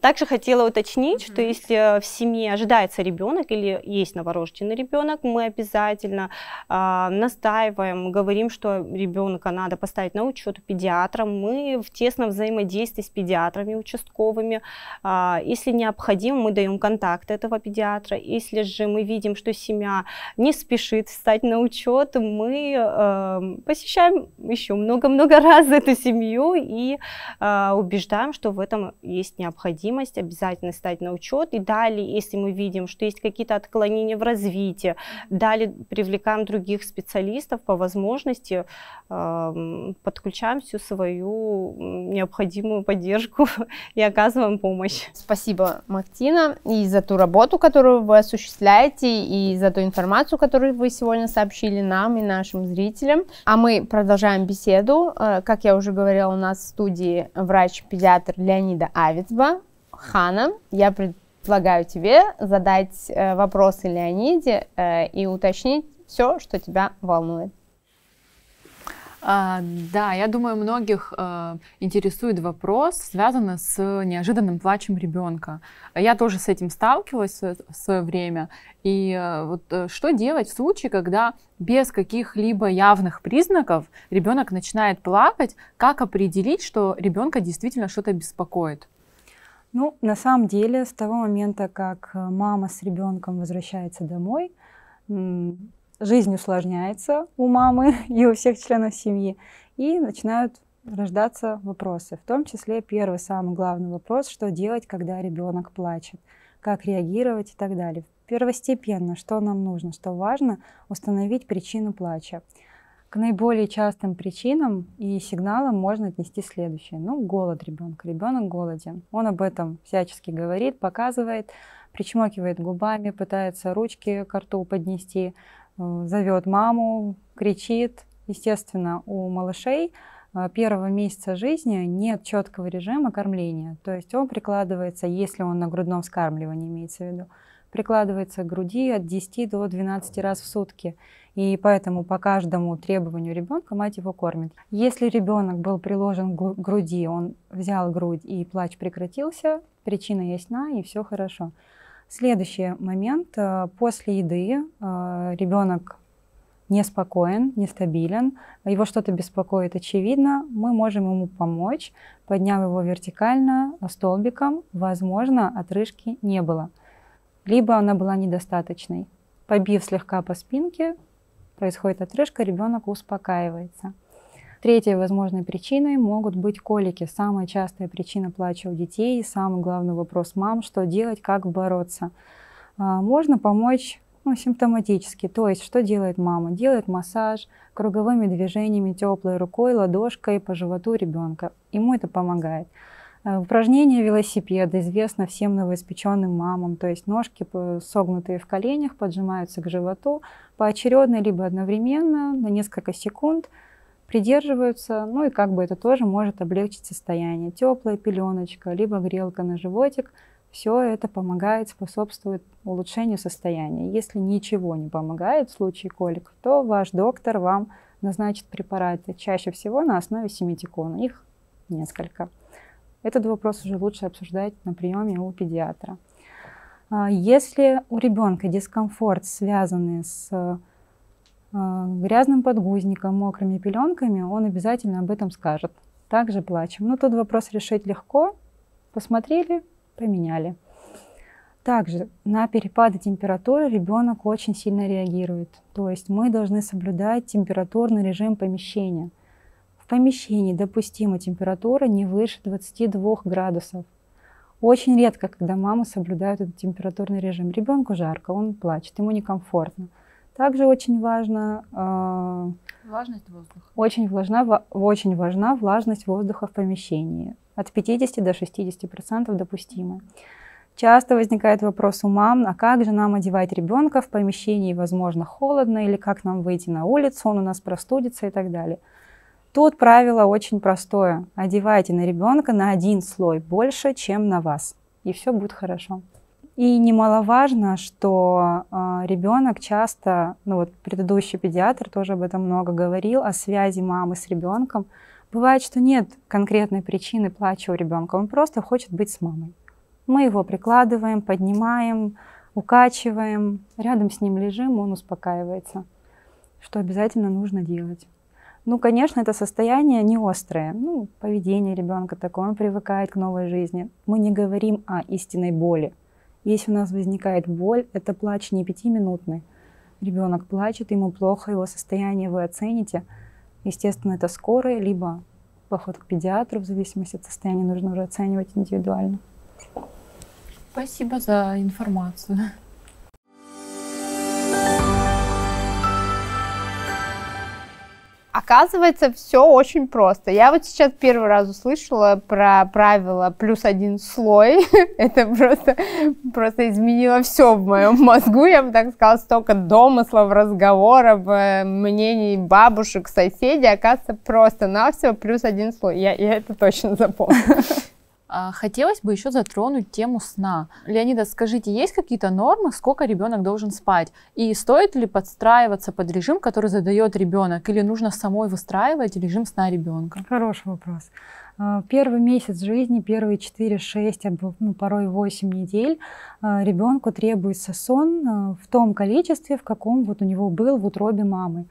[SPEAKER 7] Также хотела уточнить, mm-hmm. что если э, в семье ожидается ребенок или есть новорожденный ребенок, мы обязательно э, настаиваем, говорим, что ребенка надо поставить на учет у педиатра. Мы в тесном взаимодействии с педиатрами участковыми. Э, если необходимо, мы даем контакт этого педиатра. Если же мы видим, что семья не спешит встать на учет, мы э, посещаем еще много-много раз эту семью и э, убеждаем, что в этом есть необходимость необходимость обязательно стать на учет. И далее, если мы видим, что есть какие-то отклонения в развитии, далее привлекаем других специалистов по возможности, эм, подключаем всю свою необходимую поддержку и оказываем помощь. Спасибо, Мартина, и
[SPEAKER 1] за ту работу, которую вы осуществляете, и за ту информацию, которую вы сегодня сообщили нам и нашим зрителям. А мы продолжаем беседу. Э, как я уже говорила, у нас в студии врач-педиатр Леонида Авицба. Хана, я предлагаю тебе задать э, вопросы Леониде э, и уточнить все, что тебя
[SPEAKER 3] волнует. А, да, я думаю, многих а, интересует вопрос, связанный с неожиданным плачем ребенка. Я тоже с этим сталкивалась в свое время. И а, вот что делать в случае, когда без каких-либо явных признаков ребенок начинает плакать, как определить, что ребенка действительно что-то беспокоит?
[SPEAKER 8] Ну, на самом деле, с того момента, как э, мама с ребенком возвращается домой, жизнь усложняется у мамы и у всех членов семьи, и начинают рождаться вопросы, в том числе первый самый главный вопрос, что делать, когда ребенок плачет, как реагировать и так далее. Первостепенно, что нам нужно, что важно, установить причину плача. К наиболее частым причинам и сигналам можно отнести следующее. Ну, голод ребенка. Ребенок голоден. Он об этом всячески говорит, показывает, причмокивает губами, пытается ручки к рту поднести, э, зовет маму, кричит. Естественно, у малышей э, первого месяца жизни нет четкого режима кормления. То есть он прикладывается, если он на грудном вскармливании имеется в виду, прикладывается к груди от 10 до 12 раз в сутки. И поэтому по каждому требованию ребенка мать его кормит. Если ребенок был приложен к груди, он взял грудь и плач прекратился, причина ясна и все хорошо. Следующий момент. Э, после еды э, ребенок неспокоен, нестабилен, его что-то беспокоит, очевидно, мы можем ему помочь, подняв его вертикально столбиком, возможно, отрыжки не было либо она была недостаточной. Побив слегка по спинке, происходит отрыжка, ребенок успокаивается. Третьей возможной причиной могут быть колики. Самая частая причина плача у детей. Самый главный вопрос мам, что делать, как бороться. А, можно помочь ну, симптоматически. То есть, что делает мама? Делает массаж круговыми движениями, теплой рукой, ладошкой по животу ребенка. Ему это помогает. Э, Упражнение велосипеда известно всем новоиспеченным мамам, то есть ножки согнутые в коленях поджимаются к животу, поочередно либо одновременно на несколько секунд придерживаются, ну и как бы это тоже может облегчить состояние. Теплая пеленочка, либо грелка на животик, все это помогает, способствует улучшению состояния. Если ничего не помогает в случае колик, то ваш доктор вам назначит препараты чаще всего на основе семитикона. Их несколько. Этот вопрос уже лучше обсуждать на приеме у педиатра. А, если у ребенка дискомфорт, связанный с э, грязным подгузником, мокрыми пеленками, он обязательно об этом скажет. Также плачем. Но тут вопрос решить легко. Посмотрели, поменяли. Также на перепады температуры ребенок очень сильно реагирует. То есть мы должны соблюдать температурный режим помещения помещении допустима температура не выше 22 градусов. Очень редко, когда мамы соблюдают этот температурный режим. Ребенку жарко, он плачет, ему некомфортно. Также очень важно... А, влажность воздуха. Очень важна, очень важна влажность воздуха в помещении. От 50 до 60% допустимо. Часто возникает вопрос у мам, а как же нам одевать ребенка в помещении, возможно, холодно, или как нам выйти на улицу, он у нас простудится и так далее. Тут правило очень простое. Одевайте на ребенка на один слой больше, чем на вас. И все будет хорошо. И немаловажно, что э, а, ребенок часто, ну вот предыдущий педиатр тоже об этом много говорил, о связи мамы с ребенком. Бывает, что нет конкретной причины плача у ребенка, он просто хочет быть с мамой. Мы его прикладываем, поднимаем, укачиваем, рядом с ним лежим, он успокаивается, что обязательно нужно делать. Ну, конечно, это состояние не острое. Ну, поведение ребенка такое, он привыкает к новой жизни. Мы не говорим о истинной боли. Если у нас возникает боль, это плач не пятиминутный. Ребенок плачет, ему плохо, его состояние вы оцените. Естественно, это скорая, либо поход к педиатру, в зависимости от состояния, нужно уже оценивать индивидуально. Спасибо за информацию.
[SPEAKER 1] Оказывается, все очень просто. Я вот сейчас первый раз услышала про правило плюс один слой. Это просто, просто изменило все в моем мозгу. Я бы так сказала, столько домыслов, разговоров, э, мнений бабушек, соседей. Оказывается, просто-навсего плюс один слой. Я, я это точно
[SPEAKER 3] запомнила. А, хотелось бы еще затронуть тему сна. Леонида, скажите, есть какие-то нормы, сколько ребенок должен спать? И стоит ли подстраиваться под режим, который задает ребенок? Или нужно самой выстраивать режим сна ребенка? Хороший вопрос. А,
[SPEAKER 8] первый месяц жизни, первые 4, 6, а ну, порой 8 недель а, ребенку требуется сон в том количестве, в каком вот у него был в утробе мамы.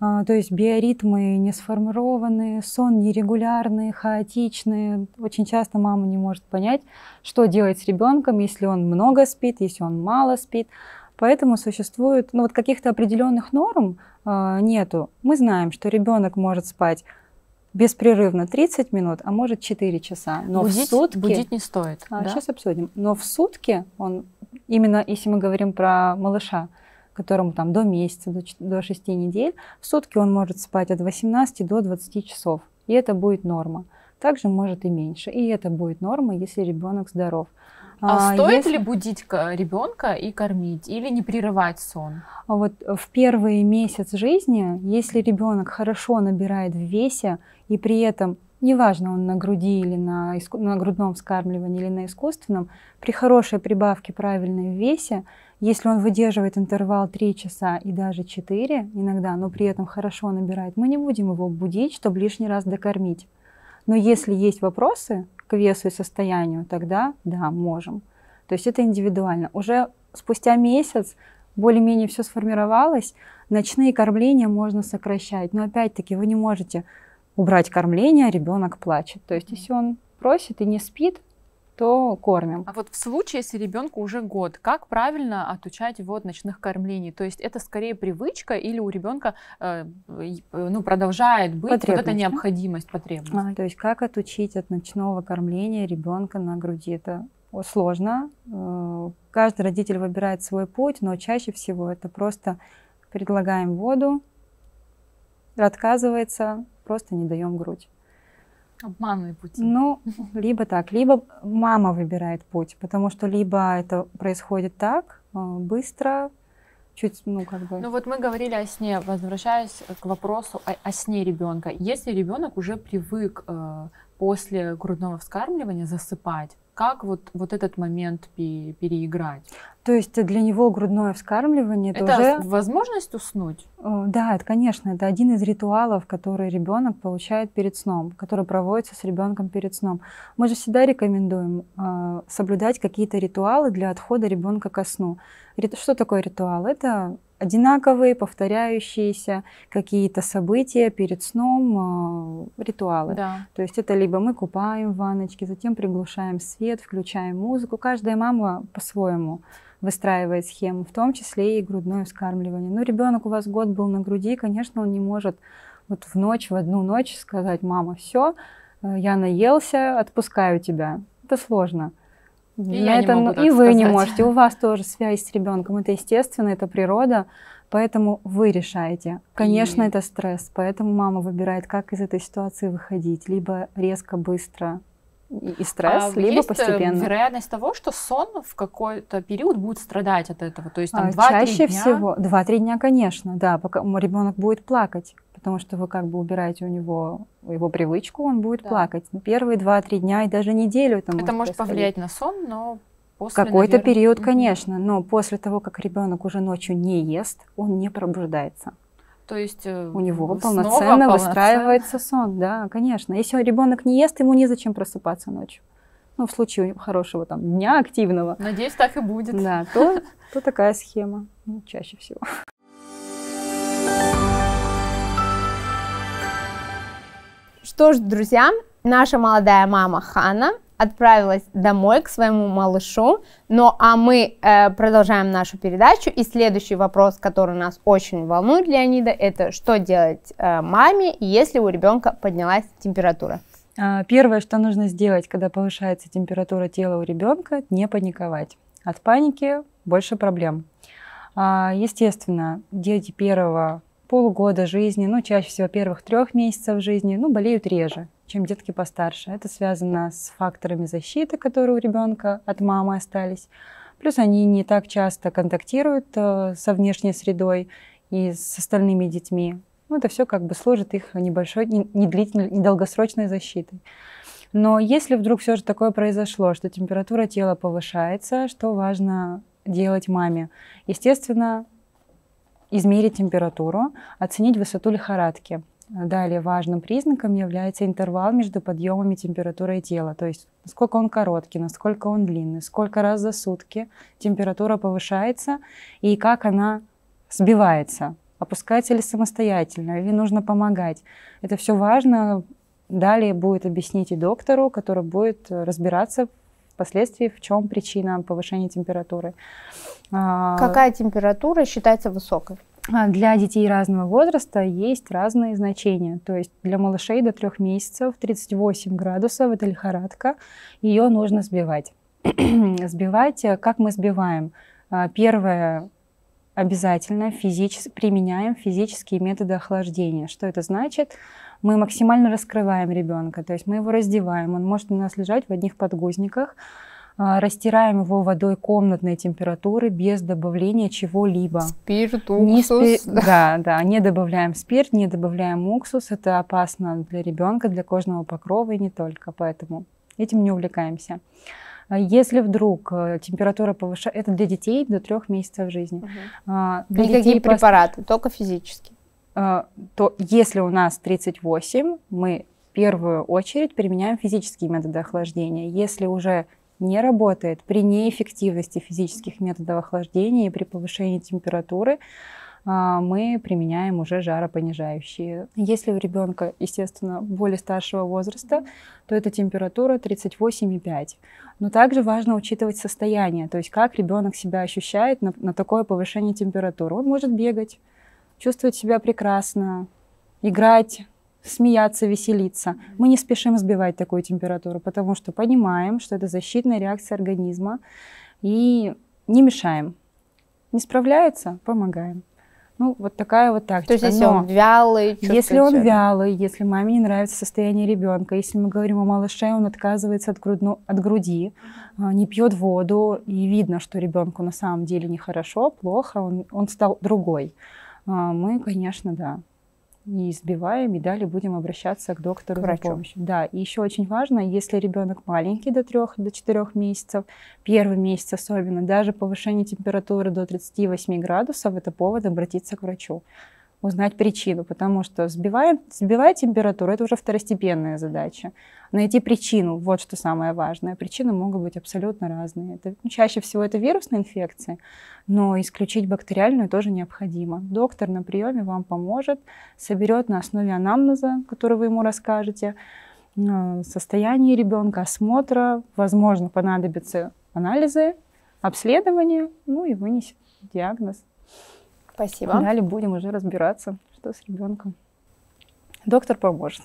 [SPEAKER 8] А, то есть биоритмы не сформированы, сон нерегулярный, хаотичный. Очень часто мама не может понять, что делать с ребенком, если он много спит, если он мало спит. Поэтому существует, ну вот каких-то определенных норм э, нету. Мы знаем, что ребенок может спать беспрерывно 30 минут, а может 4 часа. Но будить, в сутки... Будить не стоит. А, да? Сейчас обсудим. Но в сутки он, именно если мы говорим про малыша, которому там до месяца, до, до 6 недель, в сутки он может спать от 18 до 20 часов, и это будет норма. Также может и меньше, и это будет норма, если ребенок здоров. А, а стоит если... ли
[SPEAKER 3] будить ребенка и кормить или не прерывать сон? А
[SPEAKER 8] вот в первый месяц жизни, если ребенок хорошо набирает в весе и при этом неважно, он на груди или на, иску... на грудном вскармливании или на искусственном, при хорошей прибавке правильной в весе если он выдерживает интервал 3 часа и даже 4 иногда, но при этом хорошо набирает, мы не будем его будить, чтобы лишний раз докормить. Но если есть вопросы к весу и состоянию, тогда да, можем. То есть это индивидуально. Уже спустя месяц более-менее все сформировалось, ночные кормления можно сокращать. Но опять-таки вы не можете убрать кормление, а ребенок плачет. То есть если он просит и не спит, то кормим.
[SPEAKER 3] А вот в случае, если ребенку уже год, как правильно отучать его от ночных кормлений? То есть это скорее привычка или у ребенка э, э, ну, продолжает быть вот эта необходимость, потребность? А,
[SPEAKER 8] то есть как отучить от ночного кормления ребенка на груди? Это сложно. Э, каждый родитель выбирает свой путь, но чаще всего это просто предлагаем воду, отказывается, просто не даем грудь.
[SPEAKER 3] Обманные пути. Ну,
[SPEAKER 8] либо так, либо мама выбирает путь, потому что либо это происходит так, а, быстро, чуть, ну, как бы... Ну,
[SPEAKER 3] вот мы говорили о сне, возвращаясь к вопросу о, о сне ребенка. Если ребенок уже привык э, после грудного вскармливания засыпать, как вот, вот этот момент переиграть? То есть для него грудное вскармливание это, уже возможность уснуть.
[SPEAKER 8] Э, да, это, конечно, это один из ритуалов, который ребенок получает перед сном, который проводится с ребенком перед сном. Мы же всегда рекомендуем э, соблюдать какие-то ритуалы для отхода ребенка ко сну. Что такое ритуал? Это одинаковые, повторяющиеся какие-то события перед сном, э, ритуалы. Да. То есть это либо мы купаем в ванночке, затем приглушаем свет, включаем музыку. Каждая мама по-своему выстраивает схему, в том числе и грудное вскармливание. Ну, ребенок у вас год был на груди, конечно, он не может вот в ночь, в одну ночь сказать, мама, все, э, я наелся, отпускаю тебя. Это сложно. И, я это, не могу и вы не можете. У вас тоже связь с ребенком. Это естественно, это природа. Поэтому вы решаете. Конечно, и... это стресс, поэтому мама выбирает, как из этой ситуации выходить. Либо резко, быстро и
[SPEAKER 3] а стресс, а либо есть э, постепенно. вероятность того, что сон в какой-то период будет страдать от этого? То есть там 2-3 а, Чаще дня? всего,
[SPEAKER 8] 2-3 дня, конечно, да, пока ребенок будет плакать, потому что вы как бы убираете у него его привычку, он будет да. плакать. Ну, первые 2-3 дня и даже неделю это, это может, может повлиять на
[SPEAKER 3] сон, но после. Какой-то наверное... период,
[SPEAKER 8] конечно, но после того, как ребенок уже ночью не ест, он не пробуждается. То есть э, у
[SPEAKER 3] него полноценно, выстраивается
[SPEAKER 8] сон, да, конечно. Если ребенок не ест, ему незачем просыпаться ночью. Ну, в случае хорошего там дня активного.
[SPEAKER 3] Надеюсь, так и будет. Да, то,
[SPEAKER 8] то такая схема ну, чаще всего.
[SPEAKER 1] Что ж, друзья, наша молодая мама Хана отправилась домой к своему малышу. Ну а мы э, продолжаем нашу передачу. И следующий вопрос, который нас очень волнует, Леонида, это что делать э, маме, если у ребенка поднялась температура?
[SPEAKER 8] А, первое, что нужно сделать, когда повышается температура тела у ребенка, не паниковать. От паники больше проблем. А, естественно, дети первого полугода жизни, ну, чаще всего первых трех месяцев жизни, ну, болеют реже, чем детки постарше. Это связано с факторами защиты, которые у ребенка от мамы остались. Плюс они не так часто контактируют э, со внешней средой и с остальными детьми. Ну, это все как бы служит их небольшой, недлительной, недолгосрочной защитой. Но если вдруг все же такое произошло, что температура тела повышается, что важно делать маме? Естественно, измерить температуру, оценить высоту лихорадки. Далее важным признаком является интервал между подъемами температуры тела, то есть насколько он короткий, насколько он длинный, сколько раз за сутки температура повышается и как она сбивается, опускается ли самостоятельно или нужно помогать. Это все важно. Далее будет объяснить и доктору, который будет разбираться впоследствии, в чем причина повышения температуры. А, Какая температура считается высокой? А, для детей разного возраста есть разные значения. То есть для малышей до трех месяцев 38 градусов – это лихорадка. Ее нужно сбивать. сбивать, э, как мы сбиваем? А, первое обязательно физически применяем физические методы охлаждения. Что это значит? мы максимально раскрываем ребенка, то есть мы его раздеваем, он может у нас лежать в одних подгузниках, а, растираем его водой комнатной температуры без добавления чего-либо. Спирт, уксус. Не спи... Да, да, не добавляем спирт, не добавляем уксус. Это опасно для ребенка, для кожного покрова и не только, поэтому этим не увлекаемся. А если вдруг э, температура повышается, это для детей до трех месяцев жизни. Угу. Для Никакие препараты, пост... только физические. Э, то если у нас 38, мы в первую очередь применяем физические методы охлаждения. Если уже не работает при неэффективности физических методов охлаждения и при повышении температуры, э, мы применяем уже жаропонижающие. Если у ребенка, естественно, более старшего возраста, то эта температура 38,5. Но также важно учитывать состояние, то есть как ребенок себя ощущает на, на такое повышение температуры. Он может бегать, чувствовать себя прекрасно, играть, смеяться, веселиться. Мы не спешим сбивать такую температуру, потому что понимаем, что это защитная реакция организма, и не мешаем. Не справляется, помогаем. Ну, вот такая вот тактика. То есть, если Но он вялый, Если он вялый, если маме не нравится состояние ребенка, если мы говорим о малыше, он отказывается от, грудно, от груди, а, не пьет воду, и видно, что ребенку на самом деле нехорошо, плохо, он, он стал другой. А, мы, конечно, да, не избиваем и далее будем обращаться к доктору к за помощью. Да, и еще очень важно, если ребенок маленький до 3 до 4 месяцев, первый месяц особенно, даже повышение температуры до 38 градусов, это повод обратиться к врачу узнать причину, потому что сбивая, сбивая температуру, это уже второстепенная задача найти причину. Вот что самое важное. Причины могут быть абсолютно разные. Это, ну, чаще всего это вирусные инфекции, но исключить бактериальную тоже необходимо. Доктор на приеме вам поможет, соберет на основе анамнеза, который вы ему расскажете, э, состояние ребенка, осмотра, возможно, понадобятся анализы, обследование, ну и вынесет диагноз. Спасибо. Далее будем уже разбираться, что с ребенком. Доктор поможет.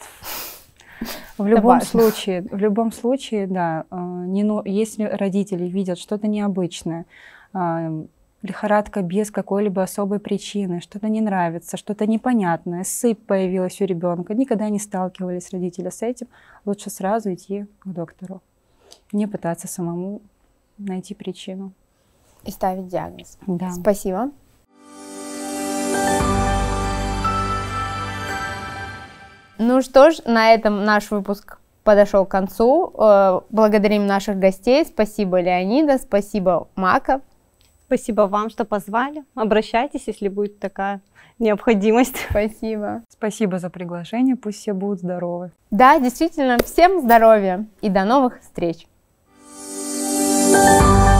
[SPEAKER 8] В любом важно. случае, в любом случае, да, э, не, ну, если родители видят что-то необычное, э, лихорадка без какой-либо особой причины, что-то не нравится, что-то непонятное, сыпь появилась у ребенка, никогда не сталкивались родители с этим, лучше сразу идти к доктору, не пытаться самому найти причину. И ставить диагноз. Да. Спасибо.
[SPEAKER 1] Ну что ж, на этом наш выпуск подошел к концу. Э, благодарим наших гостей. Спасибо, Леонида. Спасибо, Мака.
[SPEAKER 7] Спасибо вам, что позвали. Обращайтесь, если будет такая необходимость. Спасибо.
[SPEAKER 8] Спасибо за приглашение. Пусть все будут здоровы. Да, действительно, всем здоровья
[SPEAKER 1] и до новых встреч. thank you